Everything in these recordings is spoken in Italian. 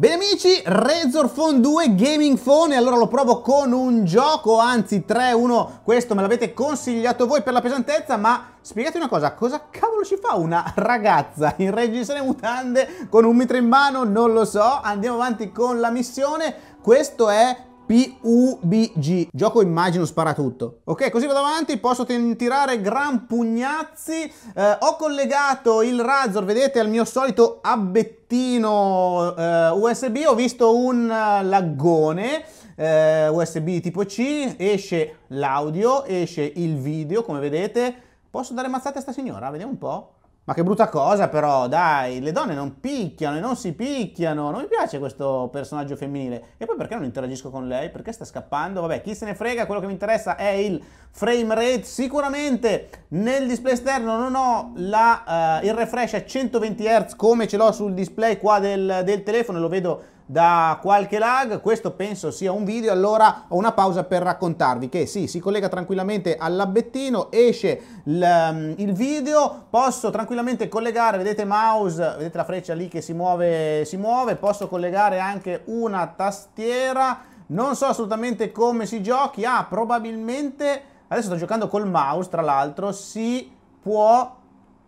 Bene amici, Razor Phone 2 Gaming Phone, e allora lo provo con un gioco, anzi 3-1, questo me l'avete consigliato voi per la pesantezza, ma spiegate una cosa, cosa cavolo ci fa una ragazza in reggisene mutande con un mitra in mano? Non lo so, andiamo avanti con la missione, questo è PUBG. Gioco immagino spara tutto. Ok, così vado avanti, posso tirare gran pugnazzi. Eh, ho collegato il Razor, vedete, al mio solito abbettino eh, USB. Ho visto un eh, laggone. Eh, USB tipo C, esce l'audio, esce il video, come vedete. Posso dare mazzate a sta signora? Vediamo un po'. Ma che brutta cosa però, dai, le donne non picchiano e non si picchiano, non mi piace questo personaggio femminile. E poi perché non interagisco con lei? Perché sta scappando? Vabbè, chi se ne frega, quello che mi interessa è il frame rate. Sicuramente nel display esterno non ho la, uh, il refresh a 120 Hz come ce l'ho sul display qua del, del telefono, lo vedo da qualche lag, questo penso sia un video, allora ho una pausa per raccontarvi che sì, si collega tranquillamente all'abbettino, esce mm, il video, posso tranquillamente collegare, vedete mouse, vedete la freccia lì che si muove, si muove, posso collegare anche una tastiera, non so assolutamente come si giochi, ah probabilmente, adesso sto giocando col mouse tra l'altro, si può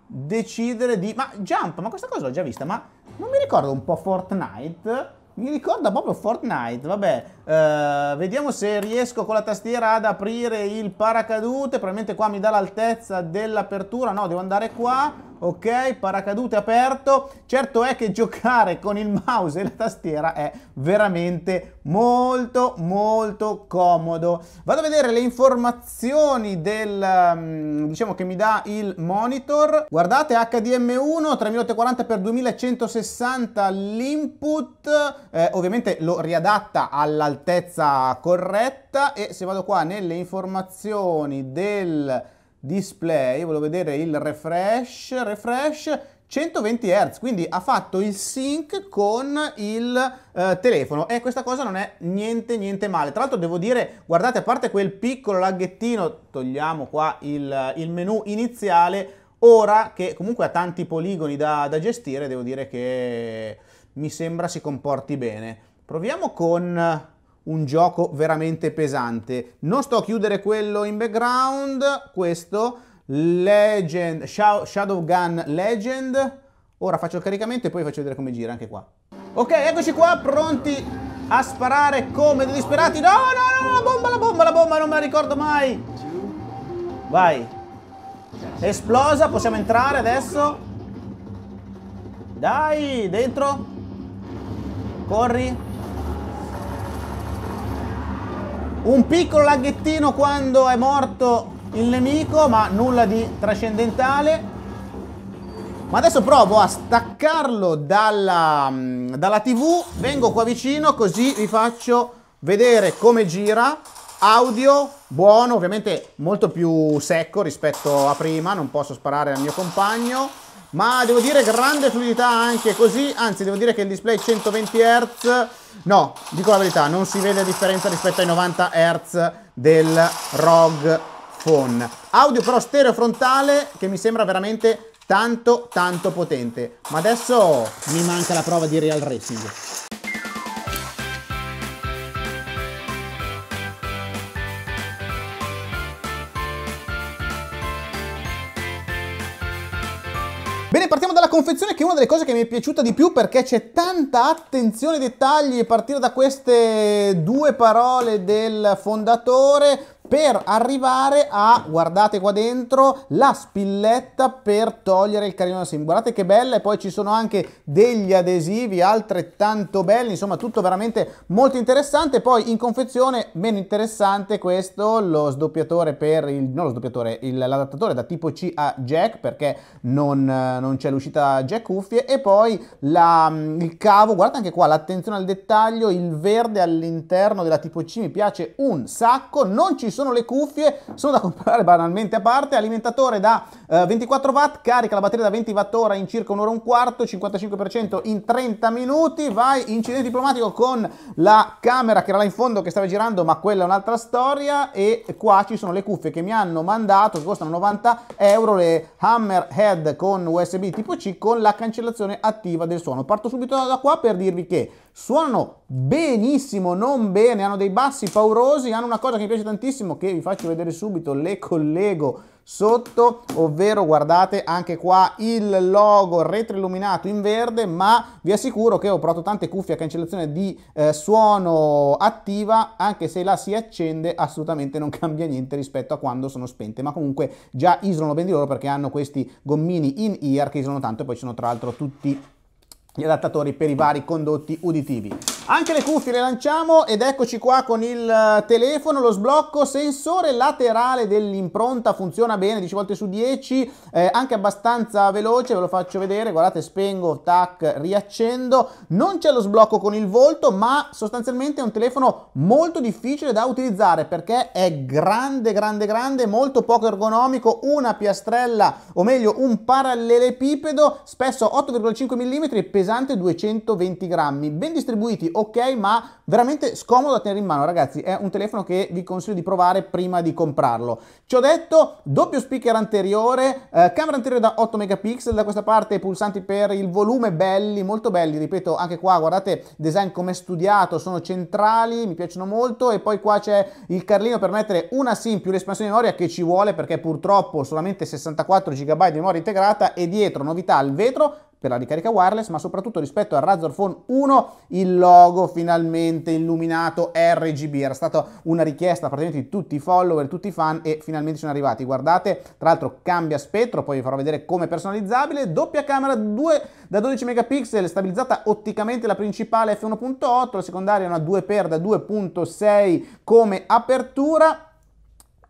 decidere di... Ma Jump, ma questa cosa l'ho già vista, ma non mi ricordo un po' Fortnite? Mi ricorda proprio Fortnite, vabbè. Eh, vediamo se riesco con la tastiera ad aprire il paracadute. Probabilmente qua mi dà l'altezza dell'apertura. No, devo andare qua ok? Paracadute aperto. Certo è che giocare con il mouse e la tastiera è veramente molto molto comodo. Vado a vedere le informazioni del mm, diciamo che mi dà il monitor. Guardate HDM1 3840x2160 l'input, eh, ovviamente lo riadatta all'altezza corretta e se vado qua nelle informazioni del display, volevo vedere il refresh, refresh 120 Hz, quindi ha fatto il sync con il eh, telefono e questa cosa non è niente niente male. Tra l'altro devo dire, guardate, a parte quel piccolo laghettino, togliamo qua il, il menu iniziale, ora che comunque ha tanti poligoni da, da gestire, devo dire che mi sembra si comporti bene. Proviamo con un gioco veramente pesante. Non sto a chiudere quello in background, questo Legend, Shadow Gun Legend. Ora faccio il caricamento e poi faccio vedere come gira anche qua. Ok, eccoci qua, pronti a sparare come dei disperati. No, no, no, la bomba, la bomba, la bomba, non me la ricordo mai. Vai. Esplosa, possiamo entrare adesso. Dai, dentro. Corri. Un piccolo laghettino quando è morto il nemico, ma nulla di trascendentale. Ma adesso provo a staccarlo dalla, mm, dalla tv, vengo qua vicino così vi faccio vedere come gira. Audio buono, ovviamente molto più secco rispetto a prima, non posso sparare al mio compagno ma devo dire grande fluidità anche così, anzi devo dire che il display 120 Hz, no, dico la verità, non si vede differenza rispetto ai 90 Hz del ROG Phone. Audio però stereo frontale che mi sembra veramente tanto tanto potente, ma adesso mi manca la prova di Real Racing. Bene, partiamo dalla confezione che è una delle cose che mi è piaciuta di più perché c'è tanta attenzione ai dettagli a partire da queste due parole del fondatore per arrivare a, guardate qua dentro, la spilletta per togliere il carillon SIM. Guardate che bella e poi ci sono anche degli adesivi altrettanto belli, insomma tutto veramente molto interessante. Poi in confezione meno interessante questo, lo sdoppiatore per il, non lo sdoppiatore, l'adattatore da tipo C a jack perché non, non c'è l'uscita jack cuffie e poi la, il cavo, guardate anche qua l'attenzione al dettaglio, il verde all'interno della tipo C mi piace un sacco, non ci sono sono le cuffie, sono da comprare banalmente a parte, alimentatore da eh, 24 watt, carica la batteria da 20 watt ora in circa un'ora e un quarto, 55% in 30 minuti, vai, incidente diplomatico con la camera che era là in fondo che stava girando, ma quella è un'altra storia e qua ci sono le cuffie che mi hanno mandato, che costano 90 euro, le Hammerhead con USB tipo C con la cancellazione attiva del suono. Parto subito da qua per dirvi che Suonano benissimo, non bene, hanno dei bassi paurosi, hanno una cosa che mi piace tantissimo che vi faccio vedere subito, le collego sotto, ovvero guardate anche qua il logo retroilluminato in verde, ma vi assicuro che ho provato tante cuffie a cancellazione di eh, suono attiva, anche se la si accende assolutamente non cambia niente rispetto a quando sono spente, ma comunque già isolano ben di loro perché hanno questi gommini in ear che isolano tanto e poi ci sono tra l'altro tutti gli adattatori per i vari condotti uditivi. Anche le cuffie le lanciamo ed eccoci qua con il eh, telefono, lo sblocco, sensore laterale dell'impronta, funziona bene 10 volte su 10, eh, anche abbastanza veloce, ve lo faccio vedere, guardate spengo, tac, riaccendo, non c'è lo sblocco con il volto ma sostanzialmente è un telefono molto difficile da utilizzare perché è grande, grande, grande, molto poco ergonomico, una piastrella o meglio un parallelepipedo, spesso 8,5 mm, pesante 220 grammi, ben distribuiti, ok, ma veramente scomodo da tenere in mano, ragazzi, è un telefono che vi consiglio di provare prima di comprarlo. Ci ho detto, doppio speaker anteriore, eh, camera anteriore da 8 megapixel, da questa parte pulsanti per il volume belli, molto belli, ripeto, anche qua guardate design come studiato, sono centrali, mi piacciono molto e poi qua c'è il carlino per mettere una SIM più l'espansione di memoria che ci vuole perché purtroppo solamente 64 GB di memoria integrata e dietro novità al vetro per la ricarica wireless, ma soprattutto rispetto al Razor Phone 1 il logo finalmente illuminato RGB. Era stata una richiesta praticamente di tutti i follower, tutti i fan e finalmente sono arrivati. Guardate, tra l'altro cambia spettro, poi vi farò vedere come personalizzabile, doppia camera 2 da 12 megapixel, stabilizzata otticamente la principale f1.8, la secondaria una 2x da 2.6 come apertura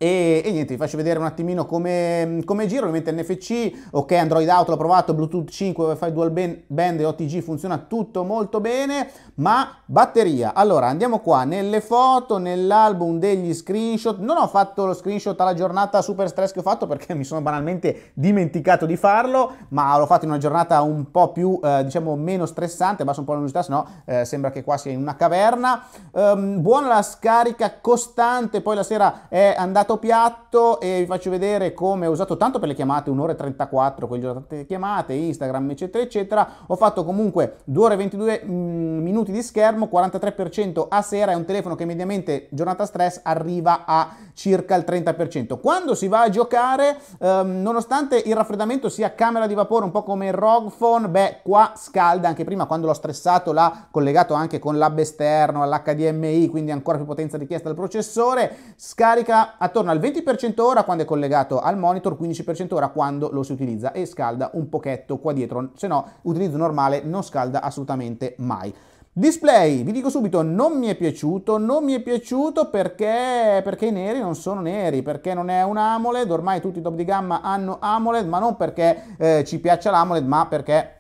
e, e, niente, vi faccio vedere un attimino come, come giro, ovviamente NFC, ok Android Auto l'ho provato, Bluetooth 5, Wi-Fi Dual Band e OTG funziona tutto molto bene, ma batteria, allora andiamo qua nelle foto, nell'album degli screenshot, non ho fatto lo screenshot alla giornata super stress che ho fatto perché mi sono banalmente dimenticato di farlo, ma l'ho fatto in una giornata un po' più, eh, diciamo, meno stressante, basta un po' la velocità, sennò eh, sembra che qua sia in una caverna, um, buona la scarica costante, poi la sera è andata piatto piatto e vi faccio vedere come ho usato tanto per le chiamate, 1 ora e 34 con le chiamate, Instagram eccetera eccetera, ho fatto comunque 2 ore e 22 mm, minuti di schermo, 43% a sera, è un telefono che mediamente giornata stress arriva a circa il 30%. Quando si va a giocare, ehm, nonostante il raffreddamento sia camera di vapore un po' come il ROG Phone, beh qua scalda, anche prima quando l'ho stressato l'ha collegato anche con l'hub esterno, all'HDMI, quindi ancora più potenza richiesta al processore, scarica attorno attorno al 20% ora quando è collegato al monitor, 15% ora quando lo si utilizza e scalda un pochetto qua dietro, se no utilizzo normale non scalda assolutamente mai. Display, vi dico subito, non mi è piaciuto, non mi è piaciuto perché, perché, i neri non sono neri, perché non è un AMOLED, ormai tutti i top di gamma hanno AMOLED, ma non perché eh, ci piaccia l'AMOLED, ma perché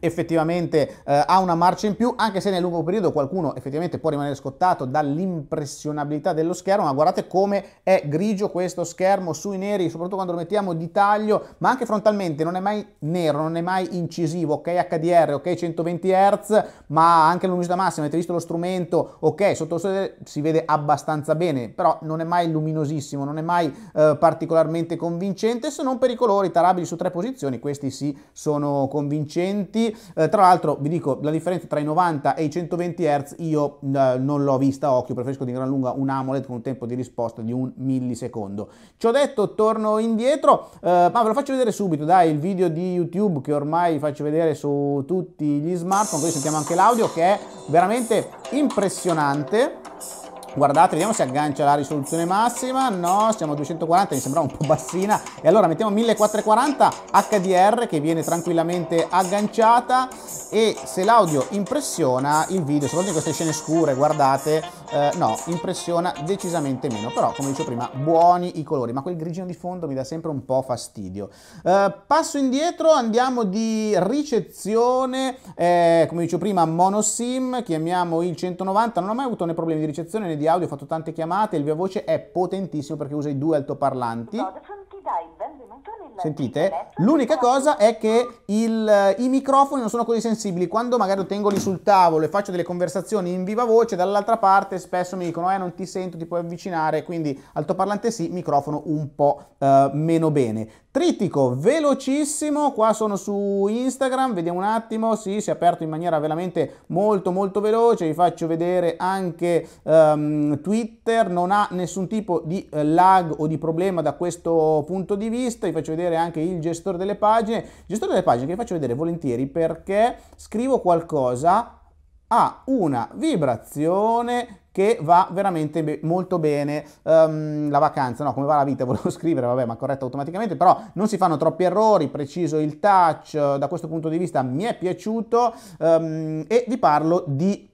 effettivamente eh, ha una marcia in più, anche se nel lungo periodo qualcuno effettivamente può rimanere scottato dall'impressionabilità dello schermo, ma guardate come è grigio questo schermo sui neri, soprattutto quando lo mettiamo di taglio, ma anche frontalmente non è mai nero, non è mai incisivo, ok HDR, ok 120 Hz, ma anche la luminosità massima, avete visto lo strumento, ok sotto si vede abbastanza bene, però non è mai luminosissimo, non è mai eh, particolarmente convincente, se non per i colori tarabili su tre posizioni, questi sì sono convincenti, quindi eh, tra l'altro vi dico la differenza tra i 90 e i 120 Hz io eh, non l'ho vista a occhio, preferisco di gran lunga un AMOLED con un tempo di risposta di un millisecondo. Ci ho detto, torno indietro, eh, ma ve lo faccio vedere subito, dai, il video di YouTube che ormai faccio vedere su tutti gli smartphone, così sentiamo anche l'audio che è veramente impressionante. Guardate, vediamo se aggancia la risoluzione massima. No, siamo a 240, mi sembrava un po' bassina. E allora mettiamo 1440 HDR che viene tranquillamente agganciata. E se l'audio impressiona il video, soprattutto in queste scene scure, guardate, eh, no, impressiona decisamente meno, però come dicevo prima, buoni i colori, ma quel grigino di fondo mi dà sempre un po' fastidio. Eh, passo indietro, andiamo di ricezione, eh, come dicevo prima, monosim, chiamiamo il 190, non ho mai avuto né problemi di ricezione né di audio, ho fatto tante chiamate, il via voce è potentissimo perché usa i due altoparlanti. Sentite? L'unica cosa è che il, i microfoni non sono così sensibili. Quando magari lo tengo lì sul tavolo e faccio delle conversazioni in viva voce, dall'altra parte spesso mi dicono eh non ti sento, ti puoi avvicinare, quindi altoparlante sì, microfono un po' eh, meno bene. Trittico velocissimo, qua sono su Instagram, vediamo un attimo, sì, si è aperto in maniera veramente molto molto veloce, vi faccio vedere anche um, Twitter, non ha nessun tipo di eh, lag o di problema da questo punto di vista, vi faccio vedere anche il gestore delle pagine, il gestore delle pagine che vi faccio vedere volentieri perché scrivo qualcosa ha una vibrazione che va veramente be- molto bene um, la vacanza, no come va la vita volevo scrivere, vabbè ma corretto automaticamente, però non si fanno troppi errori, preciso il touch, eh, da questo punto di vista mi è piaciuto um, e vi parlo di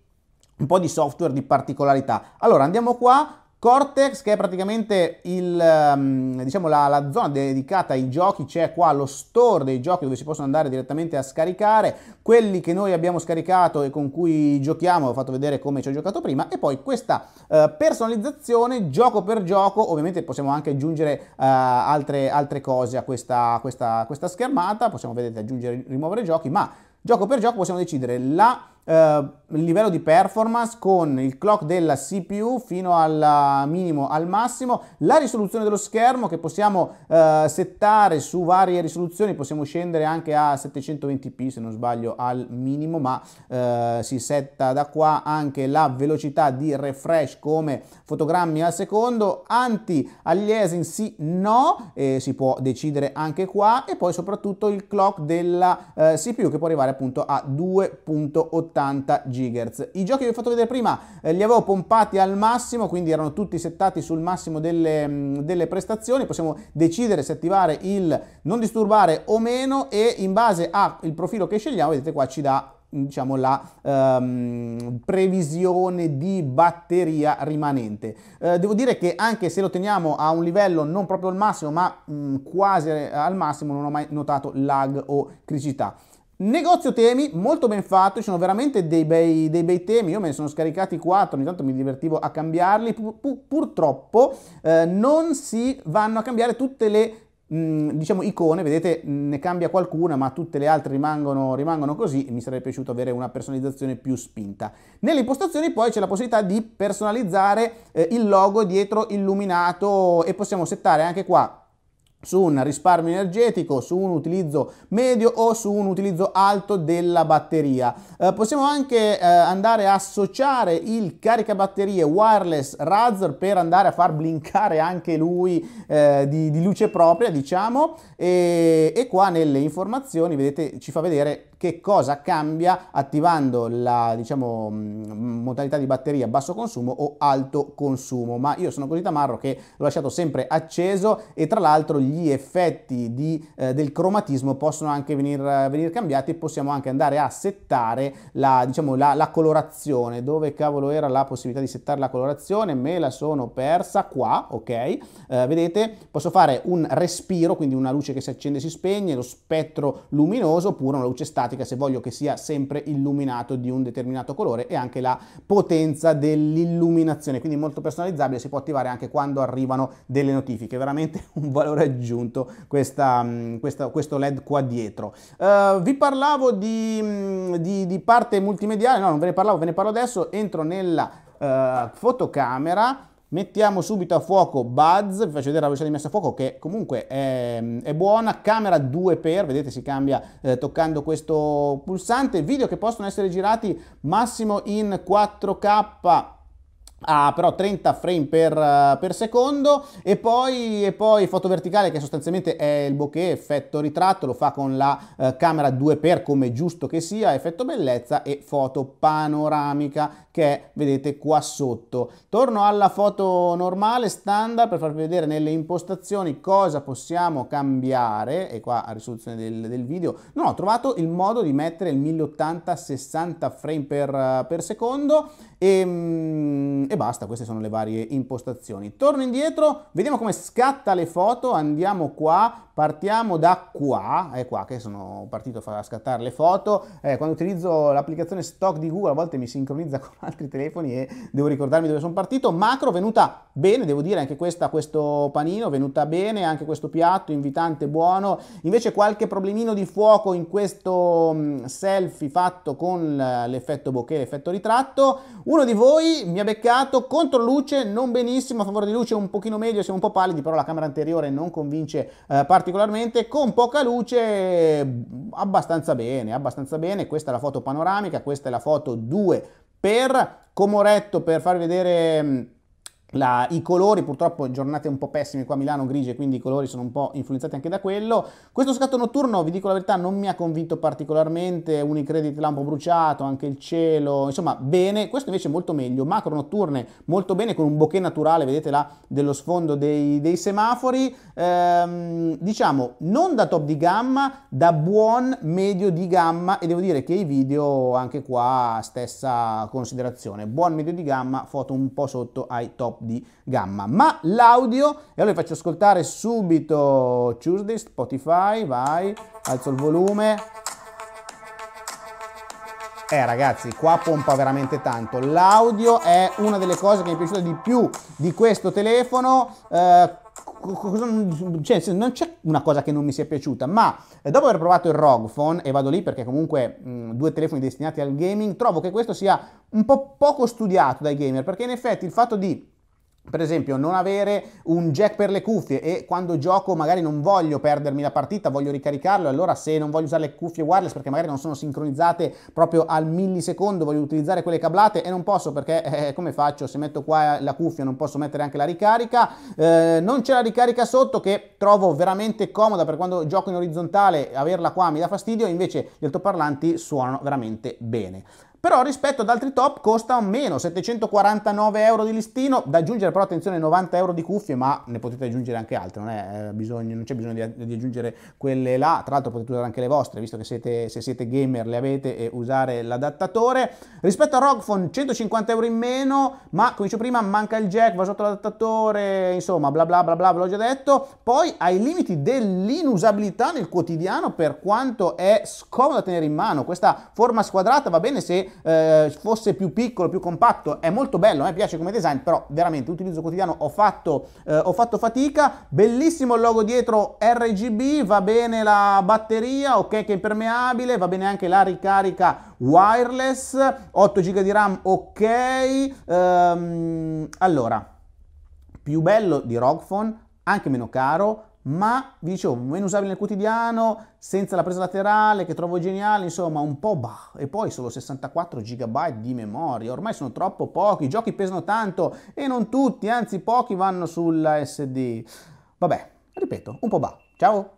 un po' di software di particolarità. Allora andiamo qua, Cortex, che è praticamente il, ehm, diciamo, la, la, zona dedicata ai giochi, c'è qua lo store dei giochi dove si possono andare direttamente a scaricare quelli che noi abbiamo scaricato e con cui giochiamo, ho fatto vedere come ci ho giocato prima, e poi questa eh, personalizzazione gioco per gioco, ovviamente possiamo anche aggiungere eh, altre, altre, cose a questa, questa, questa schermata, possiamo vedete aggiungere, rimuovere giochi, ma gioco per gioco possiamo decidere la eh, il livello di performance con il clock della CPU fino al eh, minimo al massimo la risoluzione dello schermo che possiamo eh, settare su varie risoluzioni possiamo scendere anche a 720p se non sbaglio al minimo ma eh, si setta da qua anche la velocità di refresh come fotogrammi al secondo anti aliasing sì no si può decidere anche qua e poi soprattutto il clock della eh, CPU che può arrivare appunto a 2.80 80 GHz. I giochi che vi ho fatto vedere prima eh, li avevo pompati al massimo, quindi erano tutti settati sul massimo delle, mm, delle prestazioni, possiamo decidere se attivare il non disturbare o meno e in base al profilo che scegliamo, vedete qua ci dà mm, diciamo la ehm, previsione di batteria rimanente eh, devo dire che anche se lo teniamo a un livello non proprio al massimo ma mh, mm, quasi eh, al massimo non ho mai notato lag o criticità Negozio temi, molto ben fatto, ci sono veramente dei bei, dei bei, temi, io me ne sono scaricati 4, ogni tanto mi divertivo a cambiarli, Pur, purtroppo eh, non si vanno a cambiare tutte le mm, diciamo icone, vedete ne cambia qualcuna ma tutte le altre rimangono, rimangono così mi sarebbe piaciuto avere una personalizzazione più spinta. Nelle impostazioni poi c'è la possibilità di personalizzare eh, il logo dietro illuminato e possiamo settare anche qua su un risparmio energetico, su un utilizzo medio o su un utilizzo alto della batteria. Eh, possiamo anche eh, andare a associare il caricabatterie wireless Razer per andare a far blinkare anche lui eh, di, di, luce propria, diciamo, e, e qua nelle informazioni, vedete, ci fa vedere che cosa cambia attivando la diciamo, mm, modalità di batteria basso consumo o alto consumo. Ma io sono così tamarro che l'ho lasciato sempre acceso e tra l'altro gli effetti di, eh, del cromatismo possono anche venire venir cambiati e possiamo anche andare a settare la, diciamo, la, la colorazione. Dove cavolo era la possibilità di settare la colorazione? Me la sono persa qua, ok? Eh, vedete, posso fare un respiro, quindi una luce che si accende e si spegne, lo spettro luminoso oppure una luce statica pratica se voglio che sia sempre illuminato di un determinato colore e anche la potenza dell'illuminazione, quindi molto personalizzabile, si può attivare anche quando arrivano delle notifiche, veramente un valore aggiunto questa, mm, questa, questo LED qua dietro. Uh, vi parlavo di, mm, di, di, parte multimediale, no non ve ne parlavo, ve ne parlo adesso, entro nella uh, fotocamera Mettiamo subito a fuoco Buzz, vi faccio vedere la velocità di messa a fuoco che comunque è, è buona, camera 2x, vedete si cambia eh, toccando questo pulsante, video che possono essere girati massimo in 4K a però 30 frame per, eh, per secondo e poi, e poi, foto verticale che sostanzialmente è il bokeh effetto ritratto lo fa con la eh, camera 2x come giusto che sia effetto bellezza e foto panoramica che è, vedete qua sotto torno alla foto normale standard per farvi vedere nelle impostazioni cosa possiamo cambiare e qua a risoluzione del, del video non ho trovato il modo di mettere il 1080 60 frame per, eh, per secondo e, ehm, e basta, queste sono le varie impostazioni. Torno indietro, vediamo come scatta le foto, andiamo qua, partiamo da qua, è qua che sono partito a scattare le foto, eh, quando utilizzo l'applicazione stock di Google a volte mi sincronizza con altri telefoni e devo ricordarmi dove sono partito, macro venuta bene, devo dire anche questa, questo panino venuta bene, anche questo piatto invitante buono, invece qualche problemino di fuoco in questo mm, selfie fatto con l'effetto bokeh, l'effetto ritratto, uno di voi mi ha beccato contro luce, non benissimo, a favore di luce un pochino meglio, siamo un po' pallidi, però la camera anteriore non convince eh, particolarmente, con poca luce abbastanza bene, abbastanza bene, questa è la foto panoramica, questa è la foto 2 per Comoretto per farvi vedere mm, la, I colori, purtroppo, giornate un po' pessime qua a Milano, grigie, quindi i colori sono un po' influenzati anche da quello. Questo scatto notturno, vi dico la verità, non mi ha convinto particolarmente. Unicredit l'ha un po' bruciato, anche il cielo, insomma, bene. Questo invece è molto meglio. Macro notturne, molto bene, con un bokeh naturale, vedete là, dello sfondo dei, dei semafori. Ehm, diciamo, non da top di gamma, da buon medio di gamma. E devo dire che i video, anche qua, stessa considerazione. Buon medio di gamma, foto un po' sotto ai top di gamma. Ma l'audio, e allora vi faccio ascoltare subito Tuesday, Spotify, vai, alzo il volume. Eh ragazzi, qua pompa veramente tanto. L'audio è una delle cose che mi è piaciuta di più di questo telefono. Eh, cioè, non c'è una cosa che non mi sia piaciuta, ma eh, dopo aver provato il ROG Phone, e vado lì perché comunque mh, mm, due telefoni destinati al gaming, trovo che questo sia un po' poco studiato dai gamer, perché in effetti il fatto di per esempio non avere un jack per le cuffie e quando gioco magari non voglio perdermi la partita, voglio ricaricarlo, allora se non voglio usare le cuffie wireless perché magari non sono sincronizzate proprio al millisecondo, voglio utilizzare quelle cablate e non posso perché eh, come faccio se metto qua la cuffia non posso mettere anche la ricarica, eh, non c'è la ricarica sotto che trovo veramente comoda per quando gioco in orizzontale, averla qua mi dà fastidio, invece gli altoparlanti suonano veramente bene però rispetto ad altri top costa meno, 749 euro di listino, da aggiungere però attenzione 90 euro di cuffie, ma ne potete aggiungere anche altre, non, è, eh, bisogno, c'è bisogno di, aggiungere quelle là, tra l'altro potete usare anche le vostre, visto che siete, se siete gamer le avete e usare l'adattatore. Rispetto a Rockfon 150 euro in meno, ma come dicevo prima manca il jack, va sotto l'adattatore, insomma bla bla bla bla, ve l'ho già detto, poi ha i limiti dell'inusabilità nel quotidiano per quanto è scomodo scomoda tenere in mano, questa forma squadrata va bene se eh, fosse più piccolo, più compatto, è molto bello, mi me piace come design, però veramente utilizzo quotidiano ho fatto, eh, ho fatto fatica, bellissimo il logo dietro RGB, va bene la batteria, ok che è impermeabile, va bene anche la ricarica wireless, 8 GB di RAM, ok, ehm, allora, più bello di ROG Phone, anche meno caro, ma vi dicevo, meno usabile nel quotidiano, senza la presa laterale che trovo geniale, insomma un po' bah. E poi solo 64 GB di memoria, ormai sono troppo pochi, i giochi pesano tanto e non tutti, anzi pochi vanno sulla SD. Vabbè, ripeto, un po' bah. Ciao!